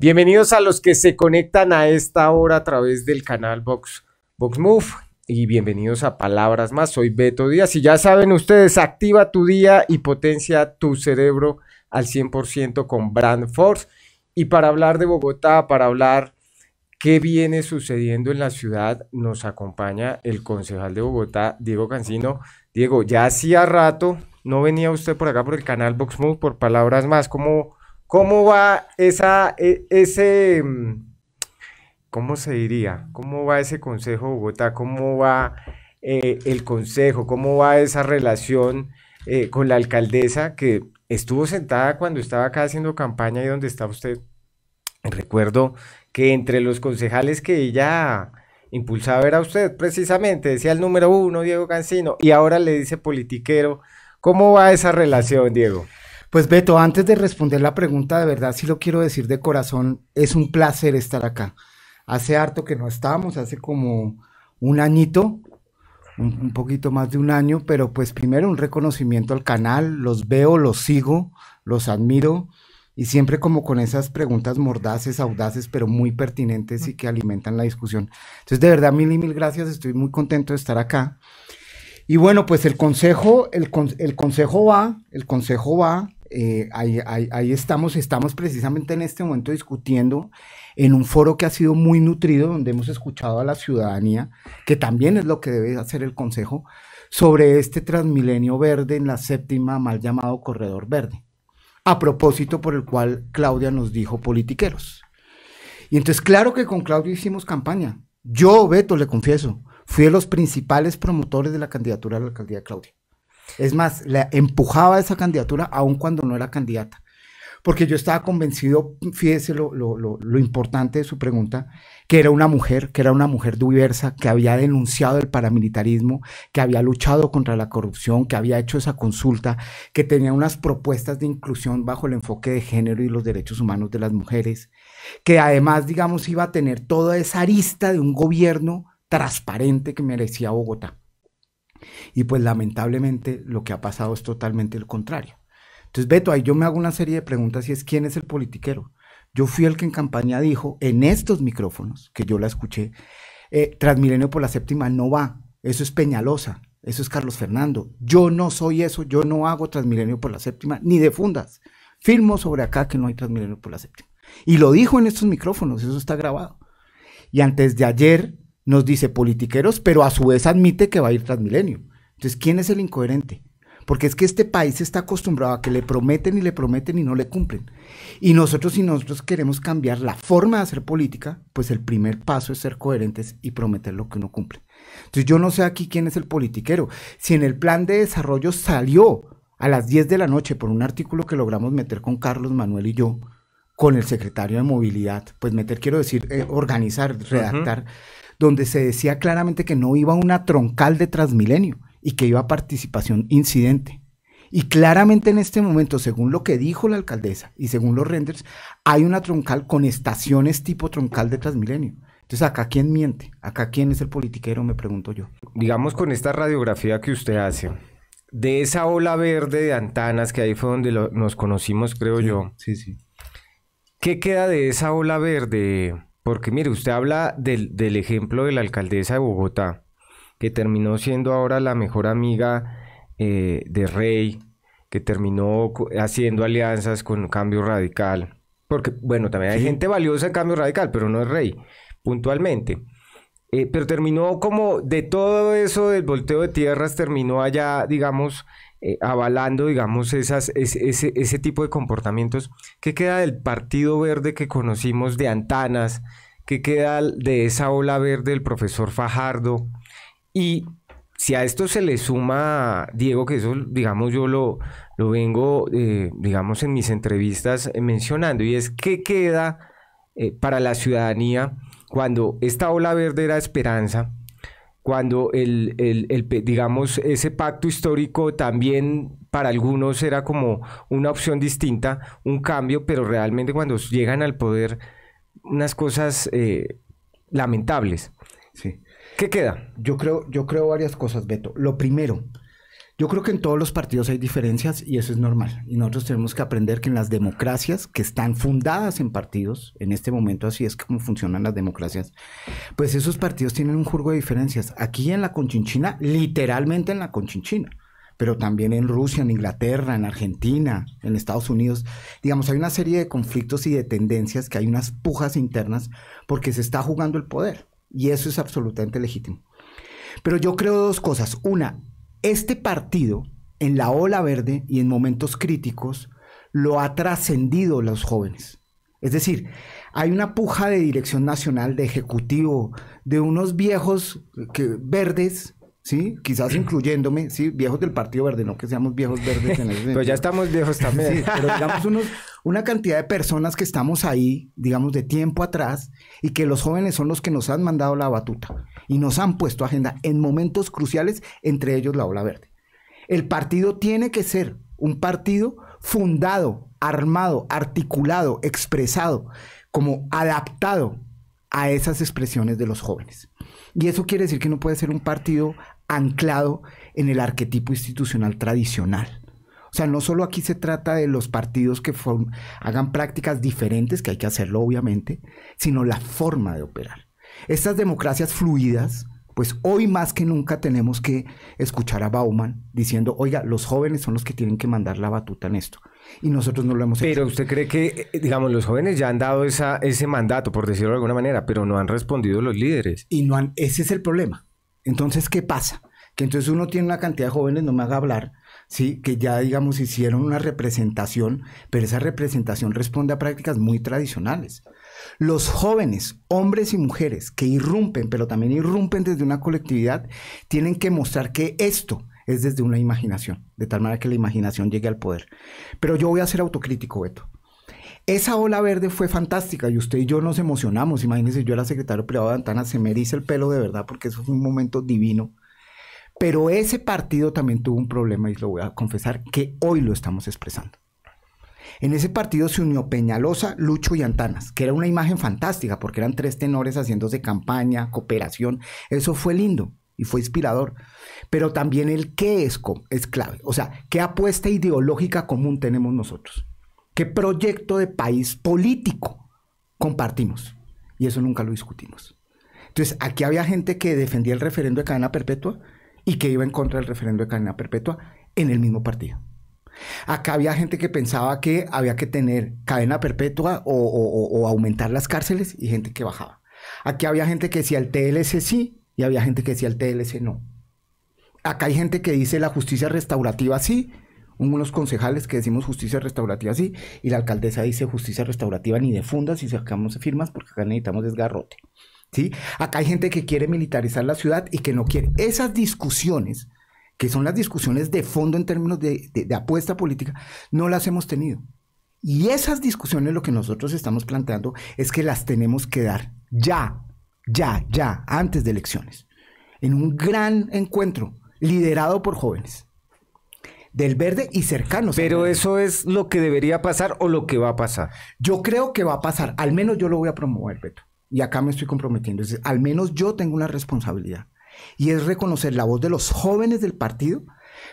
Bienvenidos a los que se conectan a esta hora a través del canal Vox, Move y bienvenidos a Palabras Más. Soy Beto Díaz y ya saben ustedes, activa tu día y potencia tu cerebro al 100% con Brand Force. Y para hablar de Bogotá, para hablar qué viene sucediendo en la ciudad, nos acompaña el concejal de Bogotá, Diego Cancino. Diego, ya hacía rato no venía usted por acá por el canal Box Move por Palabras Más. ¿Cómo, ¿Cómo va esa, e, ese, mm, cómo se diría? ¿Cómo va ese Consejo Bogotá? ¿Cómo va eh, el Consejo? ¿Cómo va esa relación eh, con la alcaldesa que estuvo sentada cuando estaba acá haciendo campaña y donde está usted? Recuerdo que entre los concejales que ella impulsaba era usted precisamente, decía el número uno, Diego Cancino, y ahora le dice politiquero. ¿Cómo va esa relación, Diego? Pues Beto, antes de responder la pregunta, de verdad sí lo quiero decir de corazón, es un placer estar acá. Hace harto que no estábamos, hace como un añito, un, poquito más de un año, pero pues primero un reconocimiento al canal, los veo, los sigo, los admiro y siempre como con esas preguntas mordaces, audaces, pero muy pertinentes y que alimentan la discusión. Entonces, de verdad, mil y mil gracias, estoy muy contento de estar acá. Y bueno, pues el consejo, el consejo va, el consejo va eh, ahí, estamos, estamos precisamente en este momento discutiendo en un foro que ha sido muy nutrido, donde hemos escuchado a la ciudadanía, que también es lo que debe hacer el Consejo, sobre este Transmilenio Verde en la séptima, mal llamado Corredor Verde, a propósito por el cual Claudia nos dijo politiqueros. Y entonces, claro que con Claudia hicimos campaña. Yo, Beto, le confieso, fui de los principales promotores de la candidatura a la alcaldía de Claudia. Es más, le empujaba esa candidatura aun cuando no era candidata. Porque yo estaba convencido, fíjese lo, lo importante de su pregunta, que era una mujer, que era una mujer diversa, que había denunciado el paramilitarismo, que había luchado contra la corrupción, que había hecho esa consulta, que tenía unas propuestas de inclusión bajo el enfoque de género y los derechos humanos de las mujeres, que además, digamos, iba a tener toda esa arista de un gobierno transparente que merecía Bogotá. Y pues lamentablemente lo que ha pasado es totalmente el contrario. Entonces, Beto, ahí yo me hago una serie de preguntas y es, ¿quién es el politiquero? Yo fui el que en campaña dijo, en estos micrófonos, que yo la escuché, eh, Transmilenio por la séptima no va, eso es Peñalosa, eso es Carlos Fernando, yo no soy eso, yo no hago Transmilenio por la séptima, ni de fundas. Firmo sobre acá que no hay Transmilenio por la séptima. Y lo dijo en estos micrófonos, eso está grabado. Y antes de ayer, nos dice politiqueros, pero a su vez admite que va a ir tras milenio. Entonces, ¿quién es el incoherente? Porque es que este país está acostumbrado a que le prometen y le prometen y no le cumplen. Y nosotros, si nosotros queremos cambiar la forma de hacer política, pues el primer paso es ser coherentes y prometer lo que uno cumple. Entonces, yo no sé aquí quién es el politiquero. Si en el plan de desarrollo salió a las 10 de la noche por un artículo que logramos meter con Carlos Manuel y yo, con el secretario de movilidad, pues meter, quiero decir, eh, organizar, redactar donde se decía claramente que no iba una troncal de Transmilenio y que iba participación incidente. Y claramente en este momento, según lo que dijo la alcaldesa y según los renders, hay una troncal con estaciones tipo troncal de Transmilenio. Entonces, ¿acá quién miente? ¿Acá quién es el politiquero? Me pregunto yo. Digamos con esta radiografía que usted hace, de esa ola verde de Antanas, que ahí fue donde nos conocimos, creo yo. Sí, sí. ¿Qué queda de esa ola verde, porque mire, usted habla del, ejemplo de la alcaldesa de Bogotá, que terminó siendo ahora la mejor amiga eh, de Rey, que terminó haciendo alianzas con Cambio Radical. Porque, bueno, también hay gente valiosa en Cambio Radical, pero no es Rey, puntualmente. Eh, pero terminó como de todo eso del volteo de tierras, terminó allá, digamos, eh, avalando, digamos, esas, ese, tipo de comportamientos. ¿Qué queda del Partido Verde que conocimos de Antanas? ¿Qué queda de esa ola verde del profesor Fajardo? Y si a esto se le suma, Diego, que eso, digamos, yo lo, vengo, eh, digamos, en mis entrevistas eh, mencionando, y es qué queda para la ciudadanía cuando esta ola verde era esperanza, cuando el, el, el, digamos, ese pacto histórico también para algunos era como una opción distinta, un cambio, pero realmente cuando llegan al poder unas cosas eh, lamentables. Sí. ¿Qué queda? Yo creo, yo creo varias cosas, Beto. Lo primero, yo creo que en todos los partidos hay diferencias y eso es normal. Y nosotros tenemos que aprender que en las democracias que están fundadas en partidos, en este momento así es como funcionan las democracias, pues esos partidos tienen un jurgo de diferencias. Aquí en la Conchinchina, literalmente en la Conchinchina, pero también en Rusia, en Inglaterra, en Argentina, en Estados Unidos. Digamos, hay una serie de conflictos y de tendencias que hay unas pujas internas porque se está jugando el poder. Y eso es absolutamente legítimo. Pero yo creo dos cosas. Una, este partido, en la ola verde y en momentos críticos, lo ha trascendido los jóvenes. Es decir, hay una puja de dirección nacional, de ejecutivo, de unos viejos verdes, ¿sí? Quizás incluyéndome, ¿sí? Viejos del Partido Verde, no que seamos viejos verdes en Pero pues ya estamos viejos también. pero digamos unos una cantidad de personas que estamos ahí, digamos, de tiempo atrás, y que los jóvenes son los que nos han mandado la batuta y nos han puesto agenda en momentos cruciales, entre ellos la ola verde. El partido tiene que ser un partido fundado, armado, articulado, expresado, como adaptado a esas expresiones de los jóvenes. Y eso quiere decir que no puede ser un partido anclado en el arquetipo institucional tradicional. O sea, no solo aquí se trata de los partidos que hagan prácticas diferentes, que hay que hacerlo obviamente, sino la forma de operar. Estas democracias fluidas, pues hoy más que nunca tenemos que escuchar a Bauman diciendo, oiga, los jóvenes son los que tienen que mandar la batuta en esto. Y nosotros no lo hemos hecho. Pero usted cree que, eh, digamos, los jóvenes ya han dado ese mandato, por decirlo de alguna manera, pero no han respondido los líderes. Y no han, ese es el problema. Entonces, ¿qué pasa? Que entonces uno tiene una cantidad de jóvenes, no me haga hablar, ¿sí? que ya, digamos, hicieron una representación, pero esa representación responde a prácticas muy tradicionales. Los jóvenes, hombres y mujeres que irrumpen, pero también irrumpen desde una colectividad, tienen que mostrar que esto es desde una imaginación, de tal manera que la imaginación llegue al poder. Pero yo voy a ser autocrítico, Beto. Esa ola verde fue fantástica y usted y yo nos emocionamos. Imagínense, yo era secretario privado de Antana, se me eriza el pelo de verdad porque eso fue un momento divino pero ese partido también tuvo un problema y lo voy a confesar que hoy lo estamos expresando. En ese partido se unió Peñalosa, Lucho y Antanas, que era una imagen fantástica porque eran tres tenores haciéndose campaña, cooperación. Eso fue lindo y fue inspirador. Pero también el qué es, es clave. O sea, qué apuesta ideológica común tenemos nosotros. ¿Qué proyecto de país político compartimos? Y eso nunca lo discutimos. Entonces, aquí había gente que defendía el referendo de cadena perpetua y que iba en contra del referendo de cadena perpetua en el mismo partido. Acá había gente que pensaba que había que tener cadena perpetua o, aumentar las cárceles y gente que bajaba. Aquí había gente que decía el TLC sí y había gente que decía el TLC no. Acá hay gente que dice la justicia restaurativa sí, unos concejales que decimos justicia restaurativa sí y la alcaldesa dice justicia restaurativa ni de fundas si sacamos firmas porque acá necesitamos desgarrote. Acá hay gente que quiere militarizar la ciudad y que no quiere. Esas discusiones, que son las discusiones de fondo en términos de, de apuesta política, no las hemos tenido. Y esas discusiones lo que nosotros estamos planteando es que las tenemos que dar ya, ya, ya, antes de elecciones, en un gran encuentro liderado por jóvenes del verde y cercanos. Pero eso es lo que debería pasar o lo que va a pasar. Yo creo que va a pasar, al menos yo lo voy a promover, Beto y acá me estoy comprometiendo, al menos yo tengo una responsabilidad, y es reconocer la voz de los jóvenes del partido,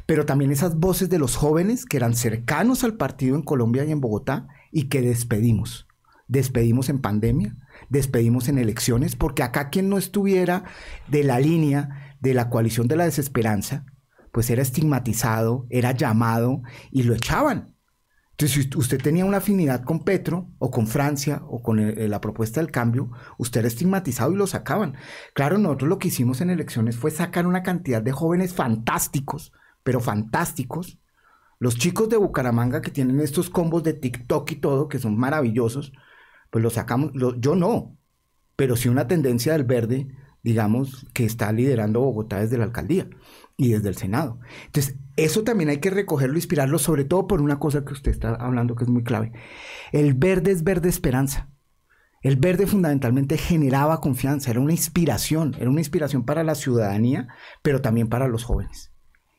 pero también esas voces de los jóvenes que eran cercanos al partido en Colombia y en Bogotá y que despedimos. Despedimos en pandemia, despedimos en elecciones, porque acá quien no estuviera de la línea de la coalición de la desesperanza, pues era estigmatizado, era llamado y lo echaban. Entonces, si usted tenía una afinidad con Petro o con Francia o con eh, eh, la propuesta del cambio, usted era estigmatizado y lo sacaban. Claro, nosotros lo que hicimos en elecciones fue sacar una cantidad de jóvenes fantásticos, pero fantásticos. Los chicos de Bucaramanga que tienen estos combos de TikTok y todo, que son maravillosos, pues los sacamos, yo no, pero sí una tendencia del verde, digamos, que está liderando Bogotá desde la alcaldía y desde el Senado. Entonces, eso también hay que recogerlo, e inspirarlo, sobre todo por una cosa que usted está hablando que es muy clave. El verde es verde esperanza. El verde fundamentalmente generaba confianza, era una inspiración, era una inspiración para la ciudadanía, pero también para los jóvenes.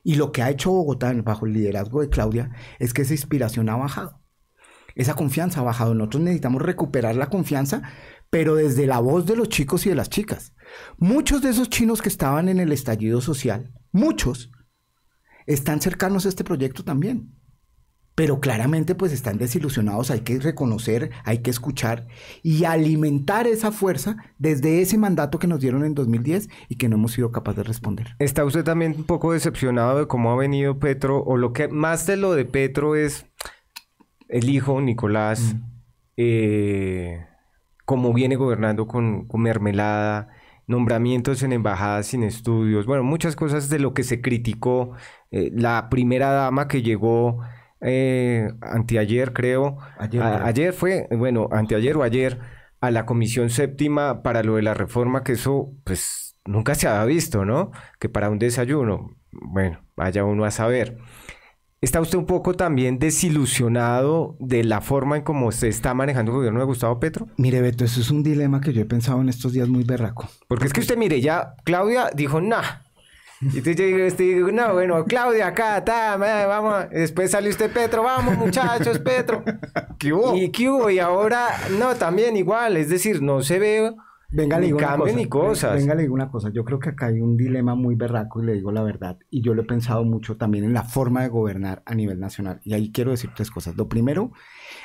Y lo que ha hecho Bogotá bajo el liderazgo de Claudia es que esa inspiración ha bajado. Esa confianza ha bajado. Nosotros necesitamos recuperar la confianza, pero desde la voz de los chicos y de las chicas. Muchos de esos chinos que estaban en el estallido social muchos, están cercanos a este proyecto también. Pero claramente pues están desilusionados, hay que reconocer, hay que escuchar y alimentar esa fuerza desde ese mandato que nos dieron en 2010 y que no hemos sido capaces de responder. ¿Está usted también un poco decepcionado de cómo ha venido Petro o lo que más de lo de Petro es el hijo Nicolás, mm. eh, cómo viene gobernando con mermelada? nombramientos en embajadas sin estudios, bueno, muchas cosas de lo que se criticó eh, la primera dama que llegó eh, anteayer, creo, ayer, ayer fue, bueno, anteayer o ayer, a la comisión séptima para lo de la reforma, que eso pues nunca se había visto, ¿no? Que para un desayuno, bueno, vaya uno a saber. ¿Está usted un poco también desilusionado de la forma en cómo se está manejando el gobierno de Gustavo Petro? Mire, Beto, eso es un dilema que yo he pensado en estos días muy berraco. Porque, es que usted, mire, ya Claudia dijo, no. Y entonces yo este, digo, no, bueno, Claudia, acá, ta, vamos. Después sale usted, Petro, vamos, muchachos, Petro. ¿Qué hubo? Y qué hubo, y ahora, no, también igual. Es decir, no se ve Venga, le digo una cosa, Venga, le digo una cosa. Yo creo que acá hay un dilema muy berraco y le digo la verdad. Y yo lo he pensado mucho también en la forma de gobernar a nivel nacional. Y ahí quiero decir tres cosas. Lo primero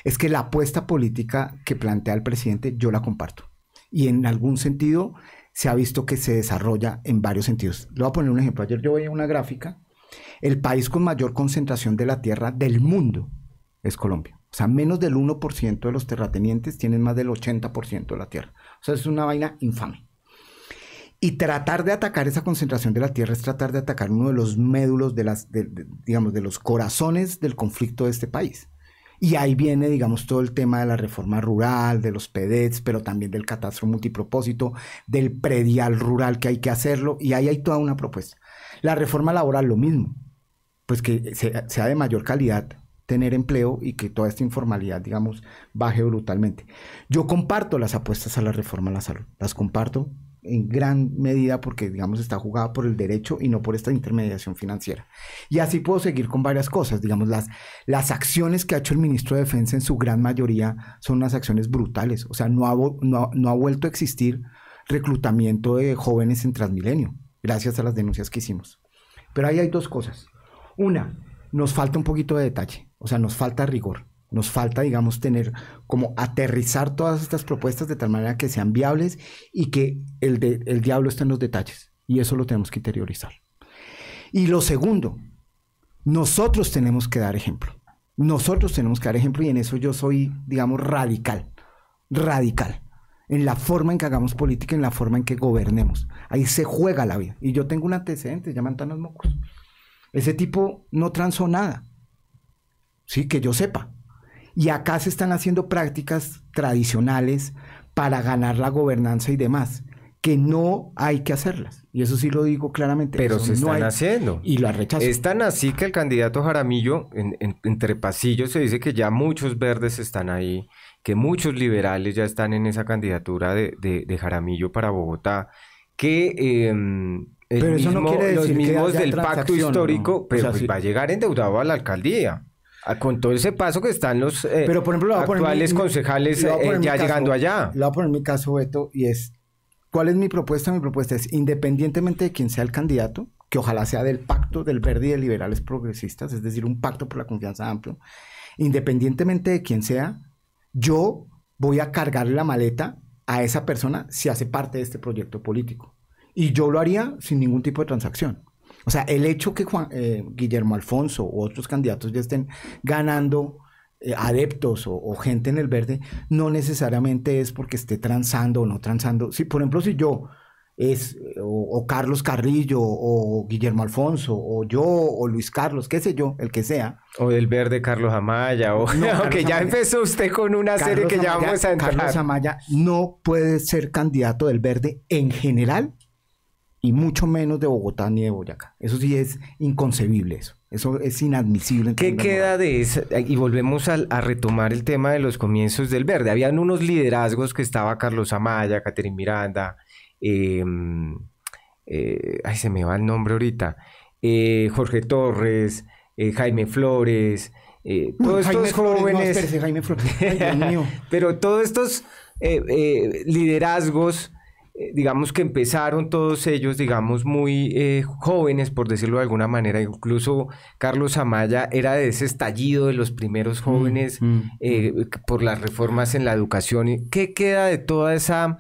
es que la apuesta política que plantea el presidente yo la comparto. Y en algún sentido se ha visto que se desarrolla en varios sentidos. Le voy a poner un ejemplo. Ayer yo veía una gráfica. El país con mayor concentración de la tierra del mundo es Colombia. O sea, menos del 1% de los terratenientes tienen más del 80% de la tierra. O sea, es una vaina infame. Y tratar de atacar esa concentración de la tierra es tratar de atacar uno de los médulos, de las, digamos, de los corazones del conflicto de este país. Y ahí viene, digamos, todo el tema de la reforma rural, de los PEDETs, pero también del catastro multipropósito, del predial rural que hay que hacerlo, y ahí hay toda una propuesta. La reforma laboral, lo mismo, pues que sea de mayor calidad, tener empleo y que toda esta informalidad, digamos, baje brutalmente. Yo comparto las apuestas a la reforma a la salud, las comparto en gran medida porque, digamos, está jugada por el derecho y no por esta intermediación financiera. Y así puedo seguir con varias cosas, digamos, las, las acciones que ha hecho el ministro de Defensa en su gran mayoría son unas acciones brutales, o sea, no, no ha vuelto a existir reclutamiento de jóvenes en Transmilenio, gracias a las denuncias que hicimos. Pero ahí hay dos cosas. Una, nos falta un poquito de detalle o sea, nos falta rigor, nos falta, digamos, tener como aterrizar todas estas propuestas de tal manera que sean viables y que el, el diablo está en los detalles. Y eso lo tenemos que interiorizar. Y lo segundo, nosotros tenemos que dar ejemplo. Nosotros tenemos que dar ejemplo y en eso yo soy, digamos, radical, radical en la forma en que hagamos política, en la forma en que gobernemos. Ahí se juega la vida. Y yo tengo un antecedente, llaman Tanos Mocos. Ese tipo no transó nada. ¿sí? Que yo sepa. Y acá se están haciendo prácticas tradicionales para ganar la gobernanza y demás, que no hay que hacerlas. Y eso sí lo digo claramente. Pero se están haciendo. Y lo rechazan. Es tan así que el candidato Jaramillo, en, entre pasillos, se dice que ya muchos verdes están ahí, que muchos liberales ya están en esa candidatura de, Jaramillo para Bogotá, que... Em, pero los mismos del pacto histórico, pero pues va a llegar endeudado a la alcaldía. Ah, con todo ese paso que están los eh, Pero, por ejemplo, actuales concejales ya llegando allá. Lo voy a poner mi caso, Beto, y es, ¿cuál es mi propuesta? Mi propuesta es, independientemente de quién sea el candidato, que ojalá sea del pacto del verde y de liberales progresistas, es decir, un pacto por la confianza amplio, independientemente de quién sea, yo voy a cargar la maleta a esa persona si hace parte de este proyecto político. Y yo lo haría sin ningún tipo de transacción. O sea, el hecho que eh, Guillermo Alfonso o otros candidatos ya estén ganando eh, adeptos o, gente en el verde, no necesariamente es porque esté transando o no transando. Si, por ejemplo, si yo es o, Carlos Carrillo o Guillermo Alfonso o yo o Luis Carlos, qué sé yo, el que sea. O el verde Carlos Amaya o que ya empezó usted con una serie que ya vamos a entrar. Carlos Amaya no puede ser candidato del verde en general y mucho menos de Bogotá ni de Boyacá. Eso sí es inconcebible eso. Eso es inadmisible. ¿Qué queda de eso? Y volvemos a, retomar el tema de los comienzos del verde. Habían unos liderazgos que estaba Carlos Amaya, Caterin Miranda, em, eh, ay, se me va el nombre ahorita, eh, Jorge Torres, eh, Jaime Flores, todos estos jóvenes... Pero todos estos liderazgos eh, digamos que empezaron todos ellos, digamos, muy eh, jóvenes, por decirlo de alguna manera. Incluso Carlos Amaya era de ese estallido de los primeros mm, jóvenes mm, eh, mm. por las reformas en la educación. ¿Qué queda de toda esa,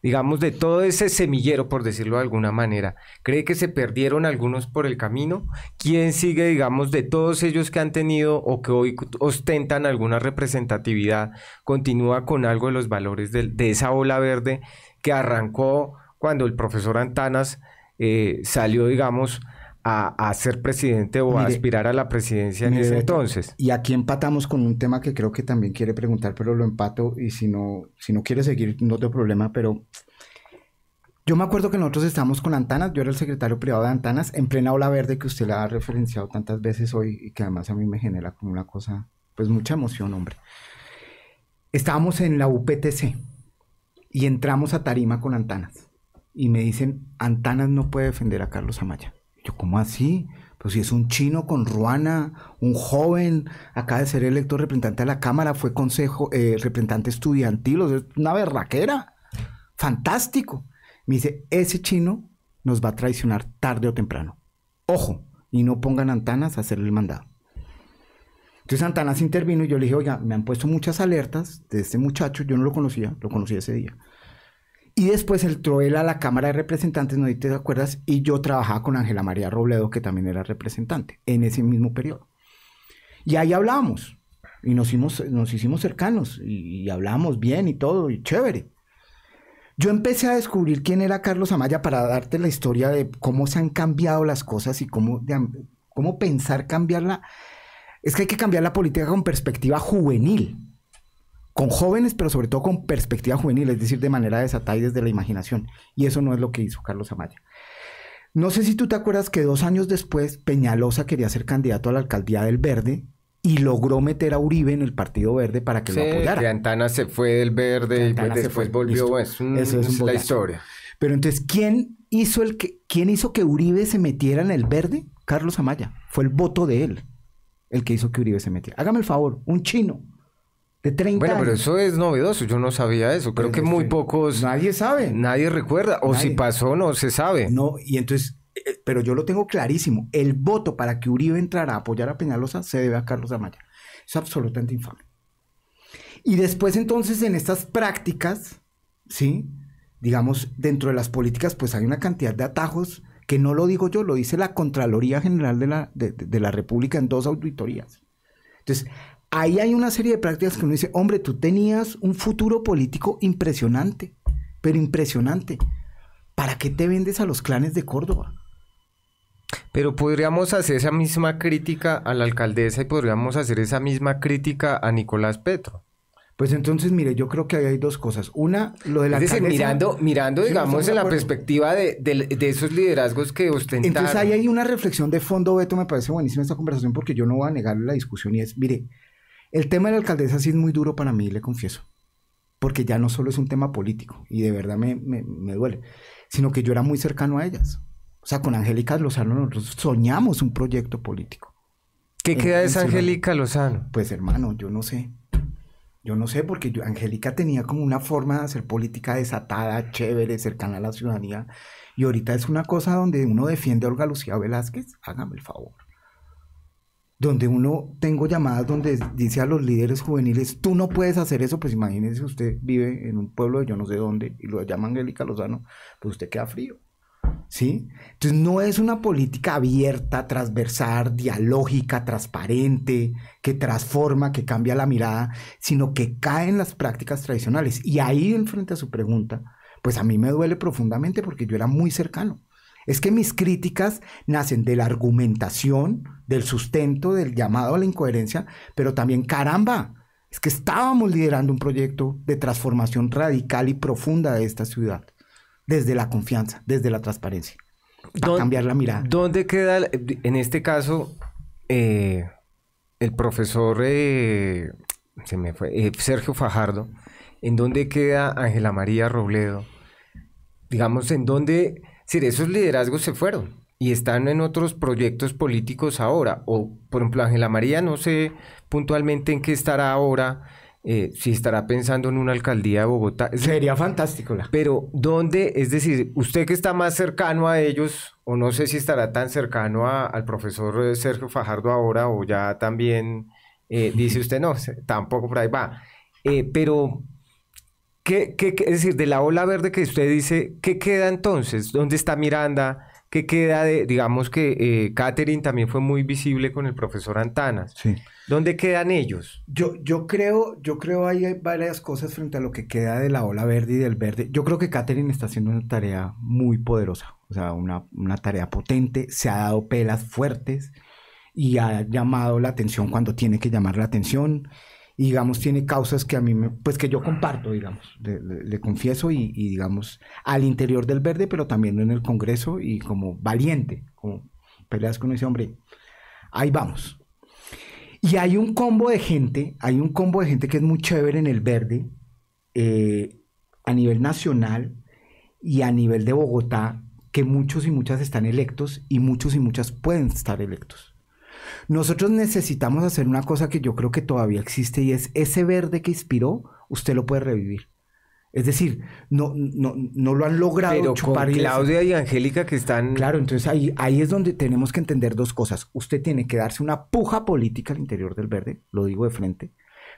digamos, de todo ese semillero, por decirlo de alguna manera? ¿Cree que se perdieron algunos por el camino? ¿Quién sigue, digamos, de todos ellos que han tenido o que hoy ostentan alguna representatividad, continúa con algo de los valores de, de esa ola verde? que arrancó cuando el profesor Antanas eh, salió, digamos, a, a, ser presidente o a aspirar a la presidencia en ese entonces. Y aquí empatamos con un tema que creo que también quiere preguntar, pero lo empato y si no, si no quiere seguir, no tengo problema, pero yo me acuerdo que nosotros estábamos con Antanas, yo era el secretario privado de Antanas, en plena ola verde que usted la ha referenciado tantas veces hoy y que además a mí me genera como una cosa, pues mucha emoción, hombre. Estábamos en la UPTC y entramos a tarima con Antanas. Y me dicen, Antanas no puede defender a Carlos Amaya. Yo, ¿cómo así? Pues si es un chino con Ruana, un joven, acaba de ser electo representante de la Cámara, fue consejo, eh, representante estudiantil, o sea, una berraquera. Fantástico. Me dice, ese chino nos va a traicionar tarde o temprano. Ojo, y no pongan antanas a hacerle el mandado. Entonces se intervino y yo le dije, oiga, me han puesto muchas alertas de este muchacho, yo no lo conocía, lo conocí ese día. Y después entró él a la Cámara de Representantes, no te acuerdas, y yo trabajaba con Ángela María Robledo, que también era representante, en ese mismo periodo. Y ahí hablábamos, y nos hicimos, nos hicimos cercanos, y, hablábamos bien y todo, y chévere. Yo empecé a descubrir quién era Carlos Amaya para darte la historia de cómo se han cambiado las cosas y cómo, cómo pensar cambiarla es que hay que cambiar la política con perspectiva juvenil, con jóvenes, pero sobre todo con perspectiva juvenil, es decir, de manera desatada y desde la imaginación. Y eso no es lo que hizo Carlos Amaya. No sé si tú te acuerdas que dos años después Peñalosa quería ser candidato a la alcaldía del Verde y logró meter a Uribe en el Partido Verde para que lo apoyara. Antana se fue del Verde y después volvió. es, la historia. Pero entonces, ¿quién hizo, el que, ¿quién hizo que Uribe se metiera en el Verde? Carlos Amaya. Fue el voto de él el que hizo que Uribe se metiera. Hágame el favor, un chino de 30 Bueno, pero eso es novedoso, yo no sabía eso. Creo que muy pocos... Nadie sabe. Nadie recuerda, o si pasó no se sabe. No, y entonces, eh, eh, pero yo lo tengo clarísimo, el voto para que Uribe entrara a apoyar a Peñalosa se debe a Carlos Amaya. Es absolutamente infame. Y después entonces en estas prácticas, ¿sí? Digamos, dentro de las políticas pues hay una cantidad de atajos que no lo digo yo, lo dice la Contraloría General de la, de, la República en dos auditorías. Entonces, ahí hay una serie de prácticas que uno dice, hombre, tú tenías un futuro político impresionante, pero impresionante. ¿Para qué te vendes a los clanes de Córdoba? Pero podríamos hacer esa misma crítica a la alcaldesa y podríamos hacer esa misma crítica a Nicolás Petro. Pues entonces, mire, yo creo que ahí hay dos cosas. Una, lo de la... Es mirando, mirando digamos, en la perspectiva de, esos liderazgos que ostentaron. Entonces ahí hay una reflexión de fondo, Beto, me parece buenísima esta conversación porque yo no voy a negar la discusión y es, mire, el tema de la alcaldesa sí es muy duro para mí, le confieso, porque ya no solo es un tema político y de verdad me, me, me duele, sino que yo era muy cercano a ellas. O sea, con Angélica Lozano nosotros soñamos un proyecto político. ¿Qué queda de esa Angélica Lozano? Pues hermano, yo no sé. Yo no sé, porque Angélica tenía como una forma de hacer política desatada, chévere, cercana a la ciudadanía. Y ahorita es una cosa donde uno defiende a Olga Lucía Velázquez, hágame el favor. Donde uno, tengo llamadas donde dice a los líderes juveniles, tú no puedes hacer eso, pues imagínese usted vive en un pueblo de yo no sé dónde y lo llama Angélica Lozano, pues usted queda frío. ¿sí? Entonces no es una política abierta, transversal, dialógica, transparente, que transforma, que cambia la mirada, sino que cae en las prácticas tradicionales. Y ahí, en frente a su pregunta, pues a mí me duele profundamente porque yo era muy cercano. Es que mis críticas nacen de la argumentación, del sustento, del llamado a la incoherencia, pero también caramba, es que estábamos liderando un proyecto de transformación radical y profunda de esta ciudad desde la confianza, desde la transparencia. cambiar la mirada. ¿Dónde queda, en este caso, eh, el profesor eh, eh, Sergio Fajardo? ¿En dónde queda Ángela María Robledo? Digamos, ¿en dónde... si esos liderazgos se fueron y están en otros proyectos políticos ahora. O, por ejemplo, Ángela María, no sé puntualmente en qué estará ahora eh, si estará pensando en una alcaldía de Bogotá. Sería fantástico. Pero, ¿dónde? Es decir, usted que está más cercano a ellos, o no sé si estará tan cercano al profesor eh, Sergio Fajardo ahora, o ya también eh, dice usted, no, tampoco por ahí va. pero, ¿qué, qué, qué es decir, de la ola verde que usted dice, ¿qué queda entonces? ¿Dónde está Miranda? ¿Qué queda de, digamos que eh, también fue muy visible con el profesor Antanas? Sí. ¿Dónde quedan ellos? Yo, yo creo, yo creo hay varias cosas frente a lo que queda de la ola verde y del verde. Yo creo que Catherine está haciendo una tarea muy poderosa, o sea, una, una tarea potente, se ha dado pelas fuertes y ha llamado la atención cuando tiene que llamar la atención y digamos tiene causas que a mí me, pues que yo comparto digamos le, confieso y, digamos al interior del verde pero también en el Congreso y como valiente como peleas con ese hombre ahí vamos y hay un combo de gente hay un combo de gente que es muy chévere en el verde eh, a nivel nacional y a nivel de Bogotá que muchos y muchas están electos y muchos y muchas pueden estar electos nosotros necesitamos hacer una cosa que yo creo que todavía existe y es ese verde que inspiró, usted lo puede revivir. Es decir, no, no, lo han logrado Pero chupar. Claudia y Angélica que están. Claro, entonces ahí, ahí es donde tenemos que entender dos cosas. Usted tiene que darse una puja política al interior del verde, lo digo de frente,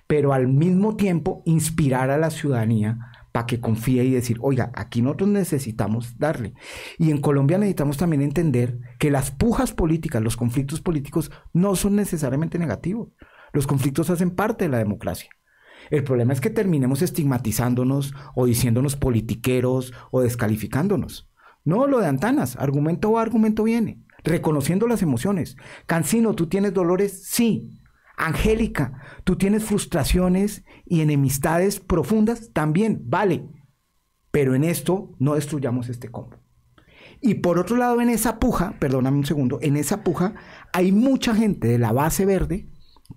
pero al mismo tiempo inspirar a la ciudadanía para que confíe y decir, oiga, aquí nosotros necesitamos darle. Y en Colombia necesitamos también entender que las pujas políticas, los conflictos políticos no son necesariamente negativos. Los conflictos hacen parte de la democracia. El problema es que terminemos estigmatizándonos o diciéndonos politiqueros o descalificándonos. No, lo de Antanas, argumento o argumento viene, reconociendo las emociones. Cancino, ¿tú tienes dolores? Sí. Angélica, tú tienes frustraciones y enemistades profundas también, vale, pero en esto no destruyamos este combo. Y por otro lado, en esa puja, perdóname un segundo, en esa puja hay mucha gente de la base verde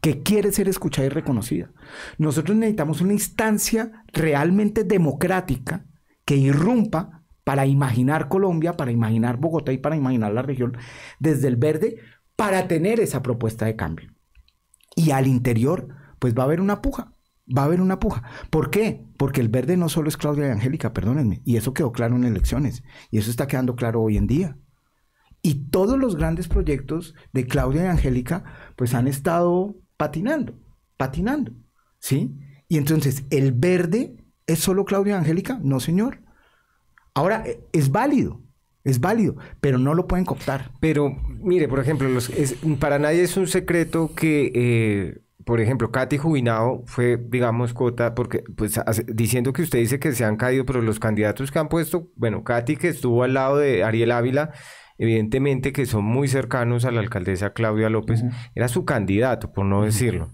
que quiere ser escuchada y reconocida. Nosotros necesitamos una instancia realmente democrática que irrumpa para imaginar Colombia, para imaginar Bogotá y para imaginar la región desde el verde, para tener esa propuesta de cambio. Y al interior, pues va a haber una puja. Va a haber una puja. ¿Por qué? Porque el verde no solo es Claudia y Angélica, perdónenme. Y eso quedó claro en elecciones. Y eso está quedando claro hoy en día. Y todos los grandes proyectos de Claudia y Angélica, pues han estado patinando, patinando. ¿Sí? Y entonces, ¿el verde es solo Claudia y Angélica? No, señor. Ahora, eh, es válido, es válido, pero no lo pueden cooptar. Pero mire, por ejemplo, los, para nadie es un secreto que, eh, por ejemplo, Katy Jubinado fue, digamos, cota, porque pues, diciendo que usted dice que se han caído, pero los candidatos que han puesto, bueno, Katy que estuvo al lado de Ariel Ávila, evidentemente que son muy cercanos a la alcaldesa Claudia López, era su candidato, por no decirlo.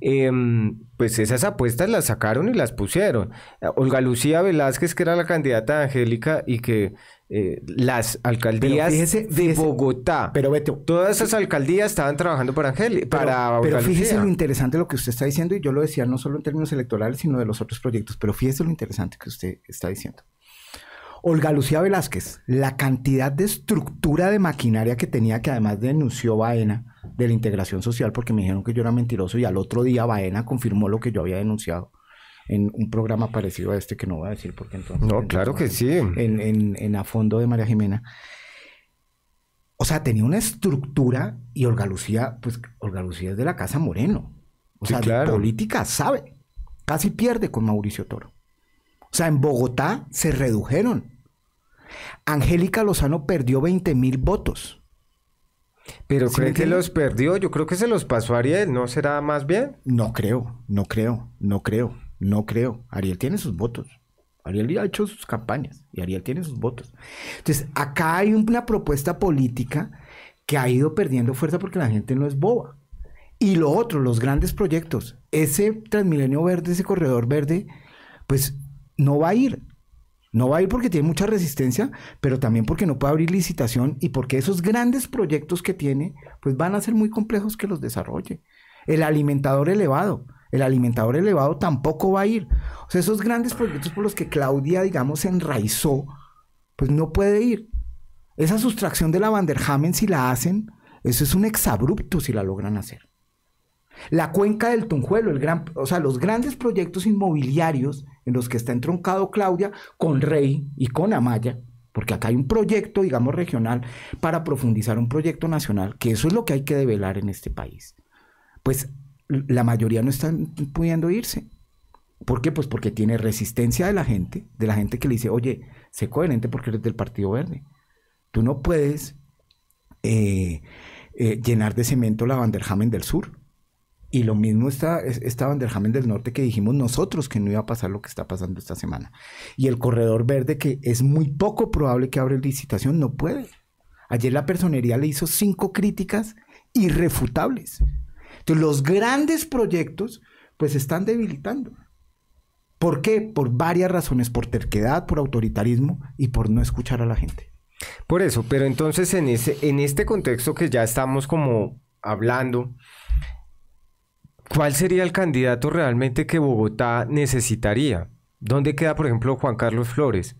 Em, pues esas apuestas las sacaron y las pusieron. Olga Lucía Velázquez, que era la candidata de Angélica y que eh, las alcaldías de Bogotá. Pero vete. Todas esas alcaldías estaban trabajando para Ángel. para Pero, fíjese lo interesante lo que usted está diciendo, y yo lo decía no solo en términos electorales, sino de los otros proyectos, pero fíjese lo interesante que usted está diciendo. Olga Lucía Velázquez, la cantidad de estructura de maquinaria que tenía, que además denunció Baena de la integración social, porque me dijeron que yo era mentiroso, y al otro día Baena confirmó lo que yo había denunciado en un programa parecido a este que no voy a decir porque entonces... No, pues, claro que sí. En, A Fondo de María Jimena. O sea, tenía una estructura y Olga Lucía, pues Olga Lucía es de la Casa Moreno. O sea, de política sabe. Casi pierde con Mauricio Toro. O sea, en Bogotá se redujeron. Angélica Lozano perdió 20 mil votos. Pero creen que los perdió, yo creo que se los pasó a Ariel, ¿no será más bien? No creo, no creo, no creo. No creo. Ariel tiene sus votos. Ariel ha hecho sus campañas y Ariel tiene sus votos. Entonces, acá hay una propuesta política que ha ido perdiendo fuerza porque la gente no es boba. Y lo otro, los grandes proyectos. Ese Transmilenio Verde, ese corredor verde, pues no va a ir. No va a ir porque tiene mucha resistencia, pero también porque no puede abrir licitación y porque esos grandes proyectos que tiene, pues van a ser muy complejos que los desarrolle. El alimentador elevado el alimentador elevado tampoco va a ir. O sea, esos grandes proyectos por los que Claudia, digamos, se enraizó, pues no puede ir. Esa sustracción de la Vanderhamen si la hacen, eso es un exabrupto si la logran hacer. La cuenca del Tunjuelo, el gran, o sea, los grandes proyectos inmobiliarios en los que está entroncado Claudia con Rey y con Amaya, porque acá hay un proyecto, digamos, regional para profundizar un proyecto nacional, que eso es lo que hay que develar en este país. Pues la mayoría no están pudiendo irse. ¿Por qué? Pues porque tiene resistencia de la gente, de la gente que le dice, oye, sé coherente porque eres del Partido Verde. Tú no puedes eh, eh, llenar de cemento la Vanderhamen del Sur. Y lo mismo está esta Banderjamen del Norte que dijimos nosotros que no iba a pasar lo que está pasando esta semana. Y el corredor verde, que es muy poco probable que abra licitación, no puede. Ayer la personería le hizo cinco críticas irrefutables entonces, los grandes proyectos, pues, están debilitando. ¿Por qué? Por varias razones, por terquedad, por autoritarismo y por no escuchar a la gente. Por eso, pero entonces en, ese, en este contexto que ya estamos como hablando, ¿cuál sería el candidato realmente que Bogotá necesitaría? ¿Dónde queda, por ejemplo, Juan Carlos Flores?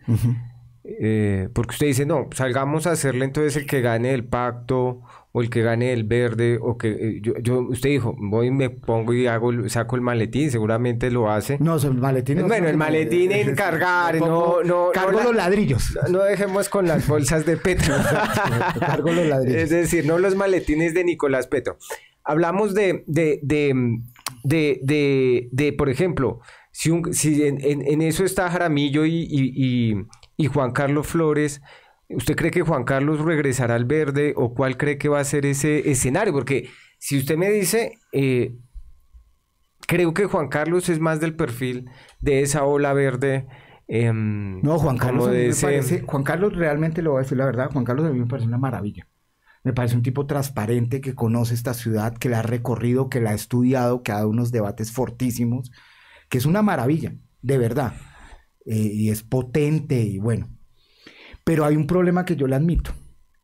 Eh, porque usted dice, no, salgamos a hacerle entonces el que gane el pacto o el que gane el verde, o que eh, yo, usted dijo, voy me pongo y hago, saco el maletín, seguramente lo hace. No, el maletín. bueno, el maletín es, cargar, no, no. Cargo los ladrillos. No, dejemos con las bolsas de Petro. cargo los ladrillos. Es decir, no los maletines de Nicolás Petro. Hablamos de, de, de, de, de, por ejemplo, si, si en, eso está Jaramillo y Juan Carlos Flores. ¿Usted cree que Juan Carlos regresará al verde o cuál cree que va a ser ese escenario? Porque si usted me dice, eh, creo que Juan Carlos es más del perfil de esa ola verde. Em, no, Juan Carlos, Juan Carlos realmente lo voy a decir la verdad, Juan Carlos a mí me parece una maravilla. Me parece un tipo transparente que conoce esta ciudad, que la ha recorrido, que la ha estudiado, que ha dado unos debates fortísimos, que es una maravilla, de verdad. Eh, y es potente y bueno, pero hay un problema que yo le admito.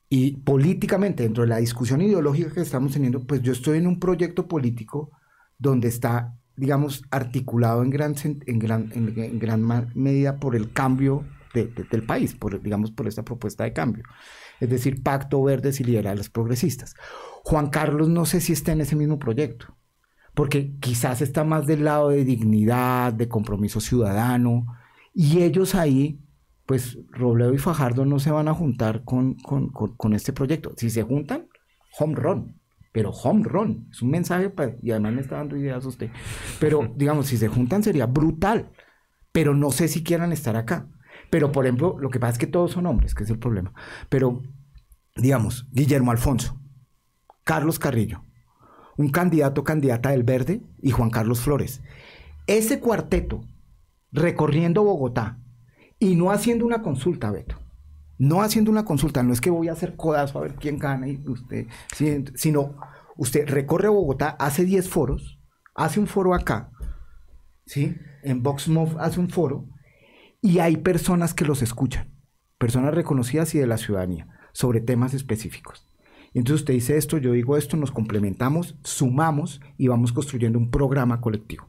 Y políticamente, dentro de la discusión ideológica que estamos teniendo, pues yo estoy en un proyecto político donde está, digamos, articulado en gran, en gran, en, gran medida por el cambio del país, por, digamos, por esta propuesta de cambio. Es decir, Pacto Verdes y Liberales Progresistas. Juan Carlos no sé si está en ese mismo proyecto, porque quizás está más del lado de dignidad, de compromiso ciudadano, y ellos ahí pues Robledo y Fajardo no se van a juntar con, este proyecto. Si se juntan, home run, pero home run, es un mensaje, pues, y además me está dando ideas usted, pero digamos, si se juntan sería brutal, pero no sé si quieran estar acá. Pero, por ejemplo, lo que pasa es que todos son hombres, que es el problema. Pero, digamos, Guillermo Alfonso, Carlos Carrillo, un candidato candidata del Verde y Juan Carlos Flores. Ese cuarteto recorriendo Bogotá y no haciendo una consulta, Beto. No haciendo una consulta, no es que voy a hacer codazo a ver quién gana y usted, sino usted recorre Bogotá, hace 10 foros, hace un foro acá, ¿sí? En VoxMov hace un foro y hay personas que los escuchan, personas reconocidas y de la ciudadanía, sobre temas específicos. entonces usted dice esto, yo digo esto, nos complementamos, sumamos y vamos construyendo un programa colectivo.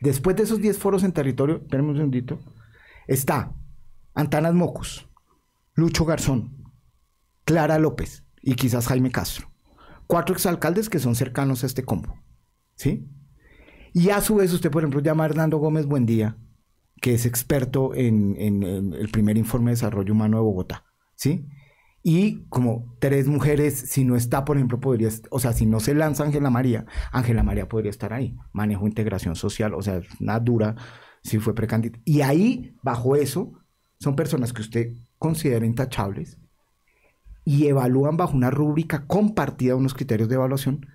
Después de esos 10 foros en territorio, tenemos un segundito está Antanas Mocos Lucho Garzón, Clara López y quizás Jaime Castro. Cuatro exalcaldes que son cercanos a este combo. ¿Sí? Y a su vez usted, por ejemplo, llama a Hernando Gómez Buendía, que es experto en, el primer informe de desarrollo humano de Bogotá. ¿Sí? y como tres mujeres, si no está, por ejemplo, podría, o sea, si no se lanza Ángela María, Ángela María podría estar ahí. Manejo integración social, o sea, es una dura si fue precandidato. Y ahí, bajo eso, son personas que usted considera intachables y evalúan bajo una rúbrica compartida, unos criterios de evaluación,